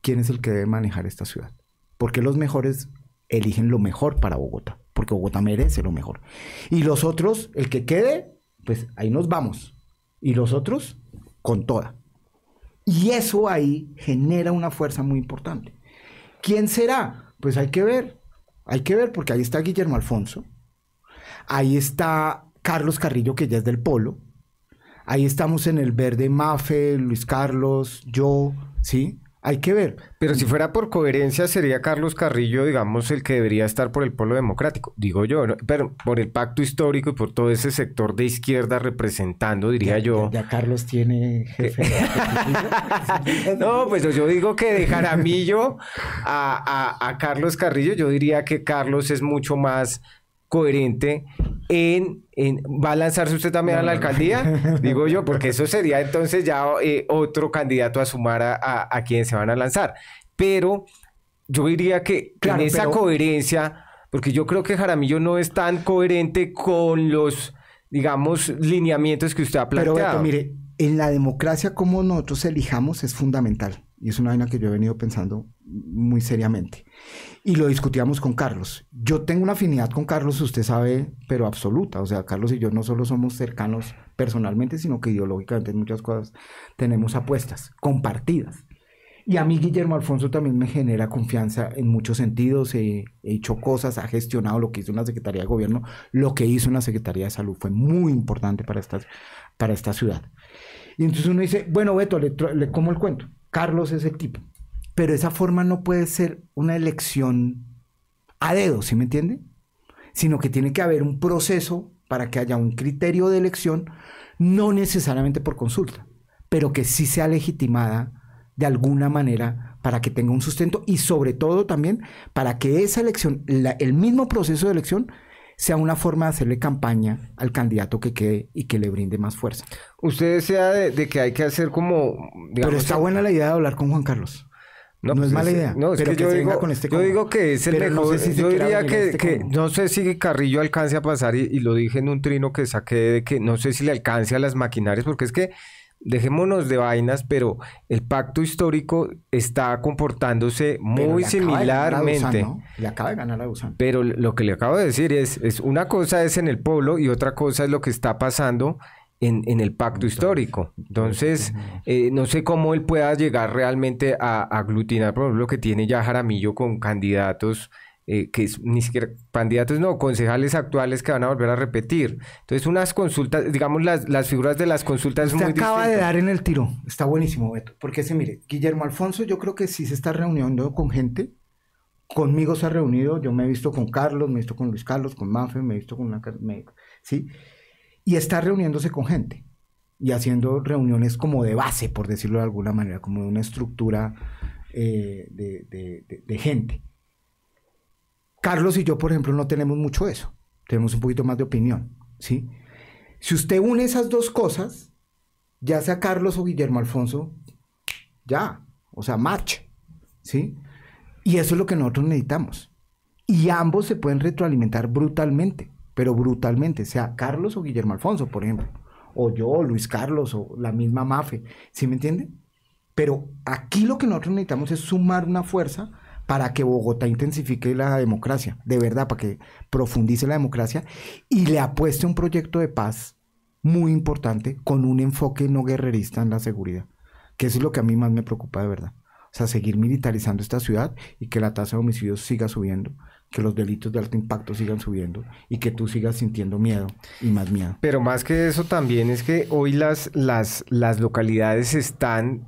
quién es el que debe manejar esta ciudad. Porque los mejores eligen lo mejor para Bogotá, porque Bogotá merece lo mejor. Y los otros, el que quede, pues ahí nos vamos. Y los otros, con toda. Y eso ahí genera una fuerza muy importante. ¿Quién será? Pues hay que ver. Hay que ver porque ahí está Guillermo Alfonso, ahí está Carlos Carrillo, que ya es del Polo, ahí estamos en el verde Mafe, Luis Carlos, yo, ¿sí? Hay que ver. Pero si fuera por coherencia, sería Carlos Carrillo, digamos, el que debería estar por el pueblo democrático, digo yo, pero por el pacto histórico y por todo ese sector de izquierda representando, diría yo. Ya, Carlos tiene jefe. no, pues yo digo que de Jaramillo a, a, a Carlos Carrillo, yo diría que Carlos es mucho más coherente en, va a lanzarse usted también a la alcaldía, digo yo, porque eso sería entonces ya eh, otro candidato a sumar a, a, quien se van a lanzar. Pero yo diría que en esa coherencia, porque yo creo que Jaramillo no es tan coherente con los, digamos, lineamientos que usted ha planteado. Pero mire, en la democracia como nosotros elijamos es fundamental. Y es una vaina que yo he venido pensando muy seriamente. Y lo discutíamos con Carlos. Yo tengo una afinidad con Carlos, usted sabe, pero absoluta. O sea, Carlos y yo no solo somos cercanos personalmente, sino que ideológicamente en muchas cosas tenemos apuestas compartidas. Y a mí Guillermo Alfonso también me genera confianza en muchos sentidos. He, hecho cosas, ha gestionado lo que hizo una Secretaría de Gobierno, lo que hizo una Secretaría de Salud fue muy importante para esta, para esta ciudad. Y entonces uno dice, bueno, Beto, cómo le como el cuento. Carlos es el tipo. Pero esa forma no puede ser una elección a dedo, ¿sí me entiende? Sino que tiene que haber un proceso para que haya un criterio de elección, no necesariamente por consulta, pero que sí sea legitimada de alguna manera para que tenga un sustento y sobre todo también para que esa elección, el mismo proceso de elección sea una forma de hacerle campaña al candidato que quede y que le brinde más fuerza. Usted desea de, que hay que hacer como... pero está buena la idea de hablar con Juan Carlos. No, es pues mala idea. pero yo, este digo, que es el mejor. yo diría que, este no sé si Carrillo alcance a pasar, y, y, lo dije en un trino que saqué, de que no sé si le alcance a las maquinarias, porque es que dejémonos de vainas, pero el pacto histórico está comportándose muy similarmente. acaba de ganar a Pero lo que le acabo de decir es, es una cosa es en el pueblo y otra cosa es lo que está pasando en, el pacto histórico. Entonces, eh, no sé cómo él pueda llegar realmente a, aglutinar, por ejemplo, lo que tiene ya Jaramillo con candidatos eh, que es, ni siquiera candidatos, no, concejales actuales que van a volver a repetir. Entonces, unas consultas, digamos, las, las figuras de las consultas se muy acaba de dar en el tiro, está buenísimo, Beto, porque se mire, Guillermo Alfonso, yo creo que sí se está reuniendo con gente, conmigo se ha reunido, yo me he visto con Carlos, me he visto con Luis Carlos, con Manfred, me he visto con una... Me, ¿sí? Y está reuniéndose con gente y haciendo reuniones como de base, por decirlo de alguna manera, como de una estructura eh, de, gente. Carlos y yo, por ejemplo, no tenemos mucho eso. Tenemos un poquito más de opinión, ¿sí? Si usted une esas dos cosas, ya sea Carlos o Guillermo Alfonso, ya, o sea, match, ¿sí? Y eso es lo que nosotros necesitamos. Y ambos se pueden retroalimentar brutalmente, pero brutalmente, sea Carlos o Guillermo Alfonso, por ejemplo, o yo, Luis Carlos, o la misma Mafe, ¿sí me entiende? Pero aquí lo que nosotros necesitamos es sumar una fuerza para que Bogotá intensifique la democracia, de verdad, para que profundice la democracia y le apueste un proyecto de paz muy importante con un enfoque no guerrerista en la seguridad, que es lo que a mí más me preocupa de verdad. O sea, seguir militarizando esta ciudad y que la tasa de homicidios siga subiendo, que los delitos de alto impacto sigan subiendo y que tú sigas sintiendo miedo y más miedo. Pero más que eso también es que hoy las, las, las localidades están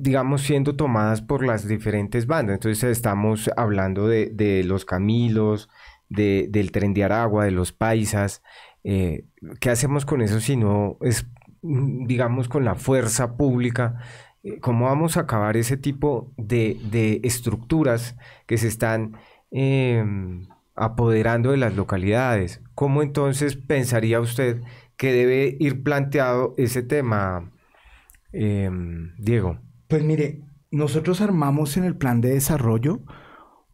digamos, siendo tomadas por las diferentes bandas. Entonces estamos hablando de, los Camilos, de, del Tren de Aragua, de los Paisas. Eh, ¿Qué hacemos con eso si no es, mm, digamos, con la fuerza pública? Eh, ¿Cómo vamos a acabar ese tipo de, estructuras que se están em, apoderando de las localidades? ¿Cómo entonces pensaría usted que debe ir planteado ese tema, em, Diego? Pues mire, nosotros armamos en el plan de desarrollo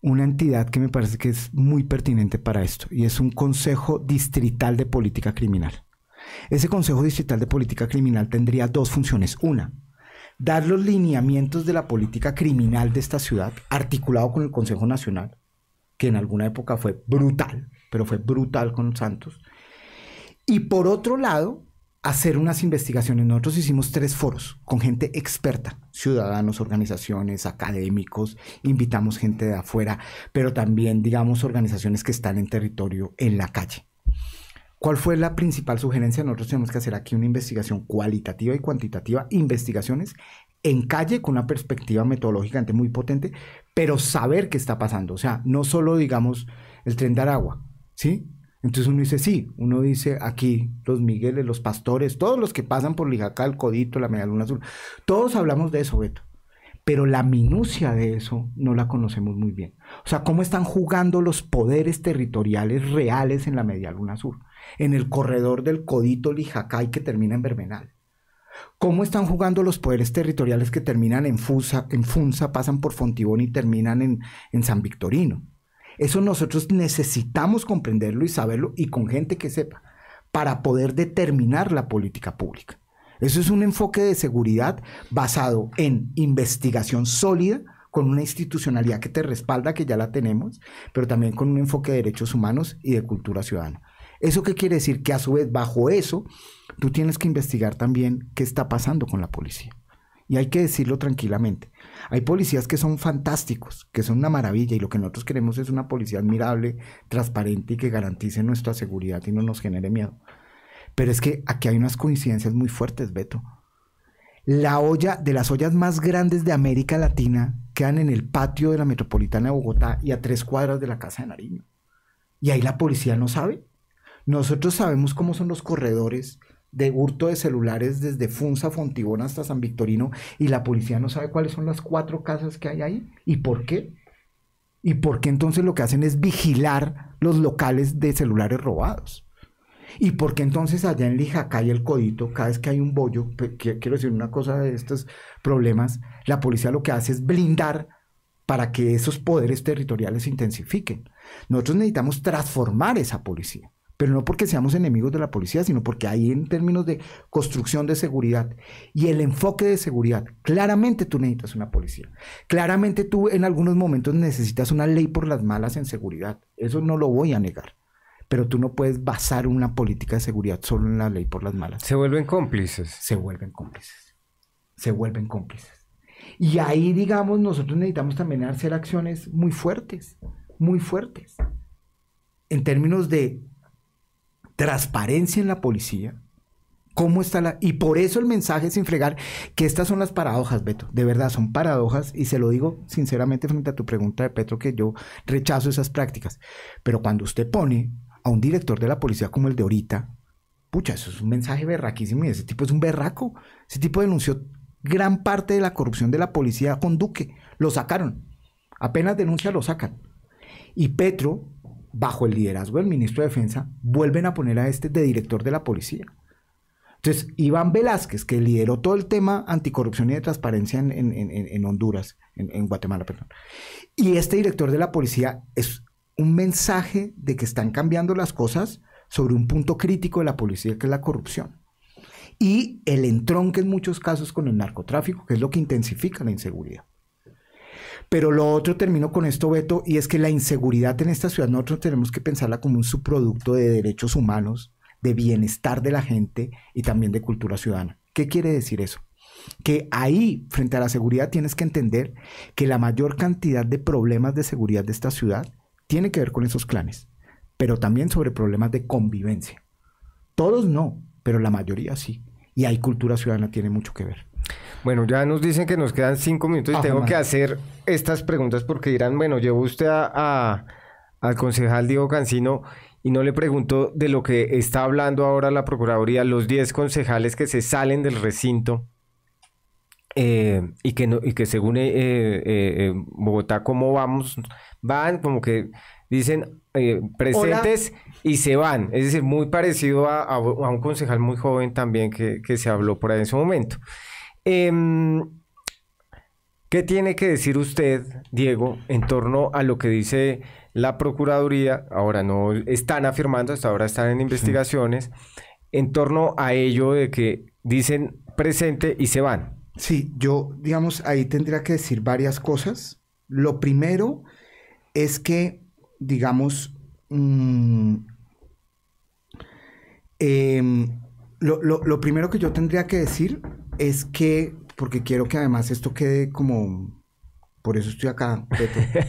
una entidad que me parece que es muy pertinente para esto y es un Consejo Distrital de Política Criminal. Ese Consejo Distrital de Política Criminal tendría dos funciones. Una, dar los lineamientos de la política criminal de esta ciudad, articulado con el Consejo Nacional, que en alguna época fue brutal, pero fue brutal con Santos. Y por otro lado, hacer unas investigaciones. Nosotros hicimos tres foros con gente experta, ciudadanos, organizaciones, académicos, invitamos gente de afuera, pero también, digamos, organizaciones que están en territorio, en la calle. ¿Cuál fue la principal sugerencia? Nosotros tenemos que hacer aquí una investigación cualitativa y cuantitativa, investigaciones en calle con una perspectiva metodológica muy potente, pero saber qué está pasando. O sea, no solo, digamos, el tren de Aragua, ¿sí? Entonces uno dice, sí, uno dice aquí, los Migueles, los pastores, todos los que pasan por el Codito, la Medialuna Sur, todos hablamos de eso, Beto. Pero la minucia de eso no la conocemos muy bien. O sea, cómo están jugando los poderes territoriales reales en la Medialuna Sur, en el corredor del Codito Lijacay que termina en Bermenal. Cómo están jugando los poderes territoriales que terminan en Funza, en Funza pasan por Fontibón y terminan en San Victorino. Eso nosotros necesitamos comprenderlo y saberlo y con gente que sepa para poder determinar la política pública. Eso es un enfoque de seguridad basado en investigación sólida, con una institucionalidad que te respalda, que ya la tenemos, pero también con un enfoque de derechos humanos y de cultura ciudadana. ¿Eso qué quiere decir? Que a su vez, bajo eso, tú tienes que investigar también qué está pasando con la policía. Y hay que decirlo tranquilamente. Hay policías que son fantásticos, que son una maravilla y lo que nosotros queremos es una policía admirable, transparente y que garantice nuestra seguridad y no nos genere miedo. Pero es que aquí hay unas coincidencias muy fuertes, Beto. La olla de las ollas más grandes de América Latina quedan en el patio de la metropolitana de Bogotá y a tres cuadras de la Casa de Nariño. Y ahí la policía no sabe. Nosotros sabemos cómo son los corredores de hurto de celulares desde Funza, Fontibona hasta San Victorino y la policía no sabe cuáles son las cuatro casas que hay ahí y por qué. ¿Y por qué entonces lo que hacen es vigilar los locales de celulares robados? ¿Y por qué entonces allá en Lijacá y el Codito, cada vez que hay un bollo, quiero decir una cosa de estos problemas, la policía lo que hace es blindar para que esos poderes territoriales se intensifiquen? Nosotros necesitamos transformar esa policía pero no porque seamos enemigos de la policía, sino porque ahí en términos de construcción de seguridad y el enfoque de seguridad, claramente tú necesitas una policía, claramente tú en algunos momentos necesitas una ley por las malas en seguridad, eso no lo voy a negar. Pero tú no puedes basar una política de seguridad solo en la ley por las malas. Se vuelven cómplices. Se vuelven cómplices. Se vuelven cómplices. Y ahí, digamos, nosotros necesitamos también hacer acciones muy fuertes, muy fuertes, en términos de transparencia en la policía. ¿Cómo está la.? Y por eso el mensaje sin fregar, que estas son las paradojas, Beto. De verdad, son paradojas. Y se lo digo sinceramente frente a tu pregunta de Petro, que yo rechazo esas prácticas. Pero cuando usted pone a un director de la policía como el de ahorita, pucha, eso es un mensaje berraquísimo. Y ese tipo es un berraco. Ese tipo denunció gran parte de la corrupción de la policía con Duque. Lo sacaron. Apenas denuncia, lo sacan. Y Petro bajo el liderazgo del ministro de Defensa, vuelven a poner a este de director de la policía. Entonces, Iván Velázquez, que lideró todo el tema anticorrupción y de transparencia en, Honduras, en, Guatemala, perdón, y este director de la policía es un mensaje de que están cambiando las cosas sobre un punto crítico de la policía, que es la corrupción. Y el entronque en muchos casos con el narcotráfico, que es lo que intensifica la inseguridad. Pero lo otro termino con esto, Beto, y es que la inseguridad en esta ciudad nosotros tenemos que pensarla como un subproducto de derechos humanos, de bienestar de la gente y también de cultura ciudadana. ¿Qué quiere decir eso? Que ahí, frente a la seguridad, tienes que entender que la mayor cantidad de problemas de seguridad de esta ciudad tiene que ver con esos clanes, pero también sobre problemas de convivencia. Todos no, pero la mayoría sí. Y ahí cultura ciudadana tiene mucho que ver. Bueno, ya nos dicen que nos quedan cinco minutos y tengo que hacer estas preguntas porque dirán, bueno, llevo usted a, al concejal Diego Cancino y no le pregunto de lo que está hablando ahora la Procuraduría, los diez concejales que se salen del recinto eh, y, que y que según eh, eh, Bogotá, ¿cómo vamos? Van como que dicen presentes y se van. Es decir, muy parecido a, un concejal muy joven también que, que se habló por ahí en su momento. Em, ¿Qué tiene que decir usted, Diego, en torno a lo que dice la Procuraduría? Ahora no están afirmando, hasta ahora están en investigaciones, en torno a ello de que dicen presente y se van. Sí, yo, digamos, ahí tendría que decir varias cosas. Lo primero es que, digamos, mm, em, lo, lo primero que yo tendría que decir es que, porque quiero que además esto quede como, por eso estoy acá,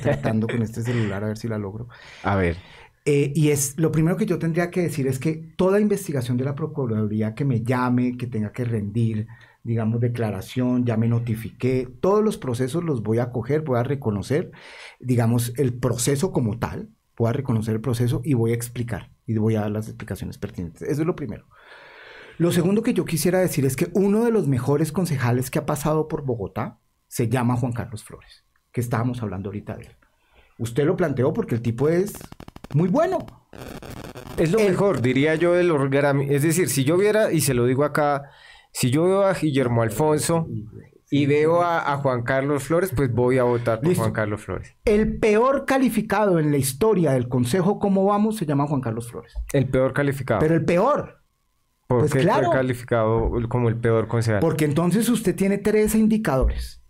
tratando con este celular a ver si la logro. A ver. Eh, y es lo primero que yo tendría que decir es que toda investigación de la Procuraduría que me llame, que tenga que rendir, digamos, declaración, ya me notifiqué, todos los procesos los voy a coger, voy a reconocer, digamos, el proceso como tal, voy a reconocer el proceso y voy a explicar y voy a dar las explicaciones pertinentes. Eso es lo primero. Lo segundo que yo quisiera decir es que uno de los mejores concejales que ha pasado por Bogotá se llama Juan Carlos Flores, que estábamos hablando ahorita de él. Usted lo planteó porque el tipo es muy bueno. Es lo mejor, diría yo, del Es decir, si yo viera, y se lo digo acá, si yo veo a Guillermo Alfonso y veo a, Juan Carlos Flores, pues voy a votar por Juan Carlos Flores. El peor calificado en la historia del Consejo Cómo Vamos se llama Juan Carlos Flores. El peor calificado. Pero el peor. Porque pues claro, calificado como el peor concejal? Porque entonces usted tiene tres indicadores.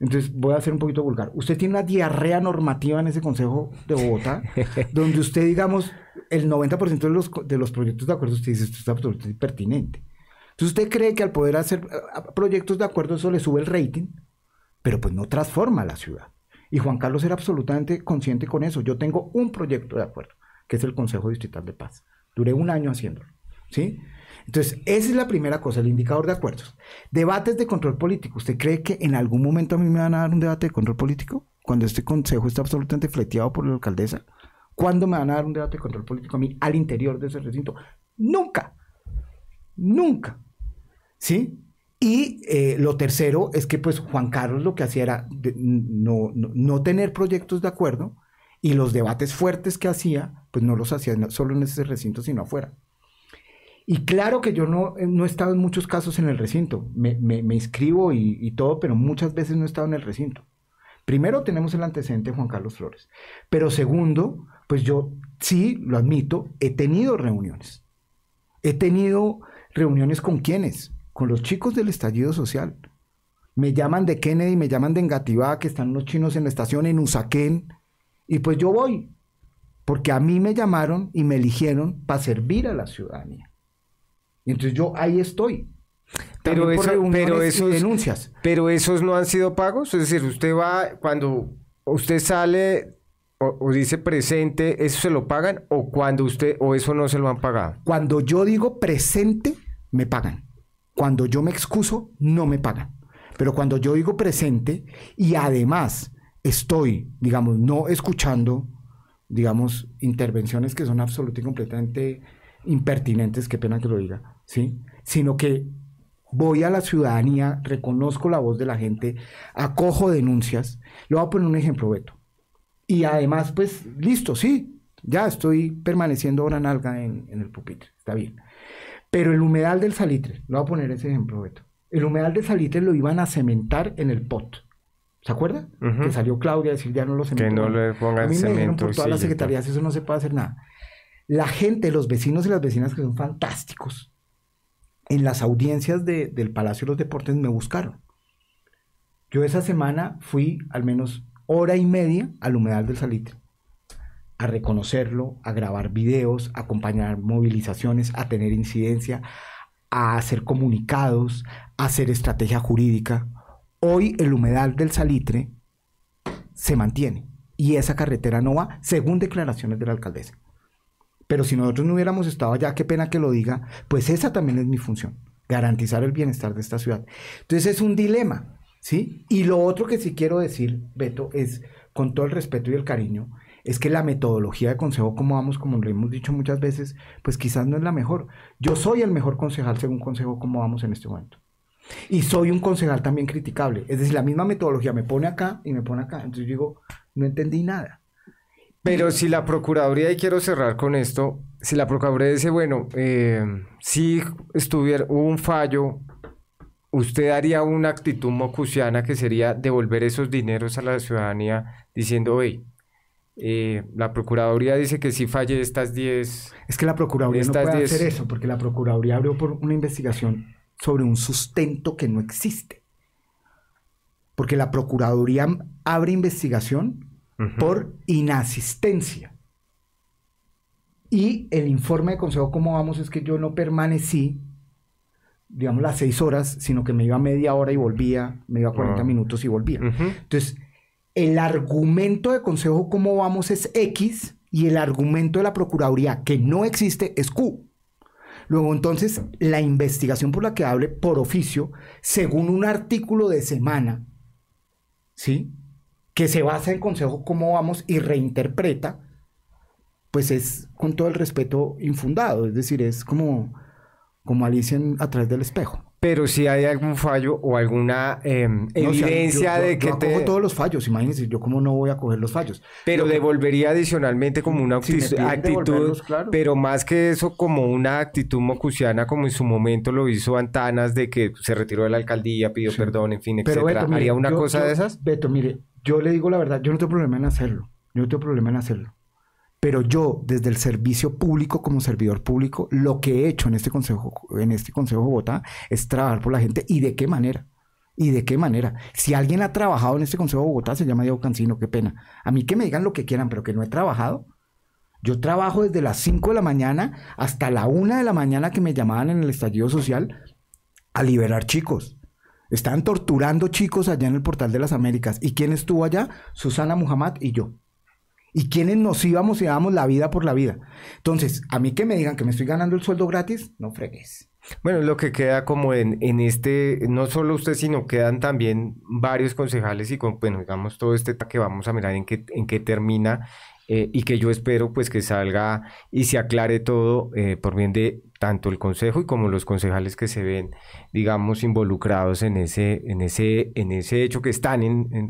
Entonces voy a ser un poquito vulgar. Usted tiene una diarrea normativa en ese Consejo de Bogotá, donde usted, digamos, el 90% de los, de los proyectos de acuerdo, usted dice, esto es absolutamente impertinente. Entonces usted cree que al poder hacer eh, proyectos de acuerdo eso le sube el rating, pero pues no transforma la ciudad. Y Juan Carlos era absolutamente consciente con eso. Yo tengo un proyecto de acuerdo, que es el Consejo Distrital de Paz. Duré un año haciéndolo. ¿sí? Entonces, esa es la primera cosa, el indicador de acuerdos. Debates de control político. ¿Usted cree que en algún momento a mí me van a dar un debate de control político? Cuando este consejo está absolutamente fleteado por la alcaldesa. ¿Cuándo me van a dar un debate de control político a mí al interior de ese recinto? Nunca. Nunca. ¿Sí? Y eh, lo tercero es que pues Juan Carlos lo que hacía era no, tener proyectos de acuerdo y los debates fuertes que hacía, pues no los hacía solo en ese recinto, sino afuera. Y claro que yo no, eh, no he estado en muchos casos en el recinto. Me, inscribo y, todo, pero muchas veces no he estado en el recinto. Primero tenemos el antecedente Juan Carlos Flores. Pero segundo, pues yo sí, lo admito, he tenido reuniones. He tenido reuniones con quienes? Con los chicos del estallido social. Me llaman de Kennedy, me llaman de Engativá, que están los chinos en la estación en Usaquén. Y pues yo voy, porque a mí me llamaron y me eligieron para servir a la ciudadanía. Entonces yo ahí estoy. Pero, eso, pero, esos, denuncias. pero esos no han sido pagos. Es decir, usted va, cuando usted sale o, dice presente, ¿eso se lo pagan? ¿O cuando usted, o eso no se lo han pagado? Cuando yo digo presente, me pagan. Cuando yo me excuso, no me pagan. Pero cuando yo digo presente y además estoy, digamos, no escuchando, digamos, intervenciones que son absolutamente y completamente impertinentes, qué pena que lo diga, ¿sí? Sino que voy a la ciudadanía, reconozco la voz de la gente, acojo denuncias. Le voy a poner un ejemplo, Beto. Y además, pues, listo, sí, ya estoy permaneciendo ahora nalga en, el pupitre, está bien. Pero el humedal del salitre, le voy a poner ese ejemplo, Beto. El humedal del salitre lo iban a cementar en el pot. ¿Se acuerda? Que salió Claudia a decir ya no lo Que no le pongan cemento. mí por todas las secretarías, eso no se puede hacer nada la gente, los vecinos y las vecinas que son fantásticos, en las audiencias del Palacio de los Deportes me buscaron. Yo esa semana fui al menos hora y media al humedal del Salitre a reconocerlo, a grabar videos, a acompañar movilizaciones, a tener incidencia, a hacer comunicados, a hacer estrategia jurídica. Hoy el humedal del Salitre se mantiene y esa carretera no va según declaraciones de la alcaldesa. Pero si nosotros no hubiéramos estado allá, qué pena que lo diga, pues esa también es mi función, garantizar el bienestar de esta ciudad. Entonces es un dilema, ¿sí? Y lo otro que sí quiero decir, Beto, es, con todo el respeto y el cariño, es que la metodología de consejo, como vamos, como lo hemos dicho muchas veces, pues quizás no es la mejor. Yo soy el mejor concejal según consejo, como vamos en este momento. Y soy un concejal también criticable. Es decir, la misma metodología me pone acá y me pone acá. Entonces yo digo, no entendí nada. Pero si la Procuraduría, y quiero cerrar con esto, si la Procuraduría dice, bueno, eh, si estuviera un fallo, usted haría una actitud mocusiana que sería devolver esos dineros a la ciudadanía diciendo, oye, eh, la Procuraduría dice que si falle estas 10... Es que la Procuraduría no puede hacer eso, porque la Procuraduría abrió por una investigación sobre un sustento que no existe. Porque la Procuraduría abre investigación por inasistencia. Y el informe de consejo, ¿cómo vamos? Es que yo no permanecí, digamos, las seis horas, sino que me iba media hora y volvía, me iba 40 minutos y volvía. Entonces, el argumento de consejo, ¿cómo vamos? Es X y el argumento de la Procuraduría, que no existe, es Q. Luego, entonces, la investigación por la que hable por oficio, según un artículo de semana, ¿sí? que se basa en consejo cómo vamos y reinterpreta, pues es con todo el respeto infundado, es decir, es como, como Alicia en, a través del espejo. Pero si hay algún fallo o alguna em, evidencia de que yo te... todos los fallos, imagínense, yo como no voy a coger los fallos. Pero devolvería adicionalmente como una actitud, pero más que eso como una actitud mocuciana como en su momento lo hizo Antanas de que se retiró de la alcaldía, pidió perdón, en fin, pero ¿Haría una cosa de esas? Beto, mire, yo le digo la verdad, yo no tengo problema en hacerlo, yo no tengo problema en hacerlo. Pero yo, desde el servicio público como servidor público, lo que he hecho en este Consejo, en este consejo de Bogotá es trabajar por la gente y de qué manera. ¿Y de qué manera? Si alguien ha trabajado en este Consejo de Bogotá, se llama Diego Cancino, qué pena. A mí que me digan lo que quieran, pero que no he trabajado. Yo trabajo desde las 5 de la mañana hasta la 1 de la mañana que me llamaban en el estallido social a liberar chicos, están torturando chicos allá en el Portal de las Américas. ¿Y quién estuvo allá? Susana Muhammad y yo. ¿Y quiénes nos íbamos y dábamos la vida por la vida? Entonces, a mí que me digan que me estoy ganando el sueldo gratis, no fregues. Bueno, lo que queda como en, en este, no solo usted, sino quedan también varios concejales y, con, bueno, digamos, todo este que vamos a mirar en qué, en qué termina eh, y que yo espero pues que salga y se aclare todo eh, por bien de tanto el consejo y como los concejales que se ven digamos involucrados en ese en ese en ese hecho que están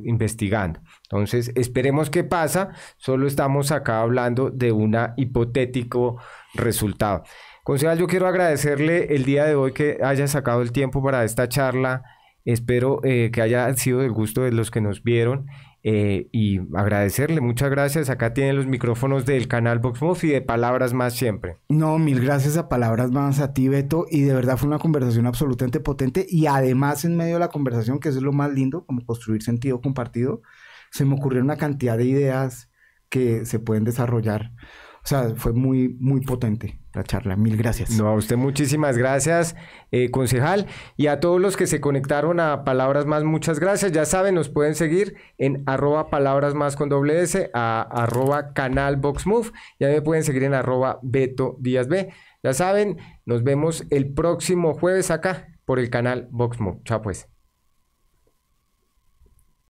investigando entonces esperemos qué pasa solo estamos acá hablando de un hipotético resultado concejal yo quiero agradecerle el día de hoy que haya sacado el tiempo para esta charla espero eh, que haya sido del gusto de los que nos vieron eh, y agradecerle, muchas gracias. Acá tienen los micrófonos del canal VoxMov y de Palabras Más siempre. No, mil gracias a Palabras Más, a ti, Beto. Y de verdad fue una conversación absolutamente potente. Y además, en medio de la conversación, que es lo más lindo, como construir sentido compartido, se me ocurrieron una cantidad de ideas que se pueden desarrollar. O sea, fue muy, muy potente la charla. Mil gracias. No, a usted muchísimas gracias, eh, concejal. Y a todos los que se conectaron a Palabras Más, muchas gracias. Ya saben, nos pueden seguir en arroba palabras más con doble S, a arroba canal Box Y me pueden seguir en arroba Beto Díaz B. Ya saben, nos vemos el próximo jueves acá por el canal Box Chao pues.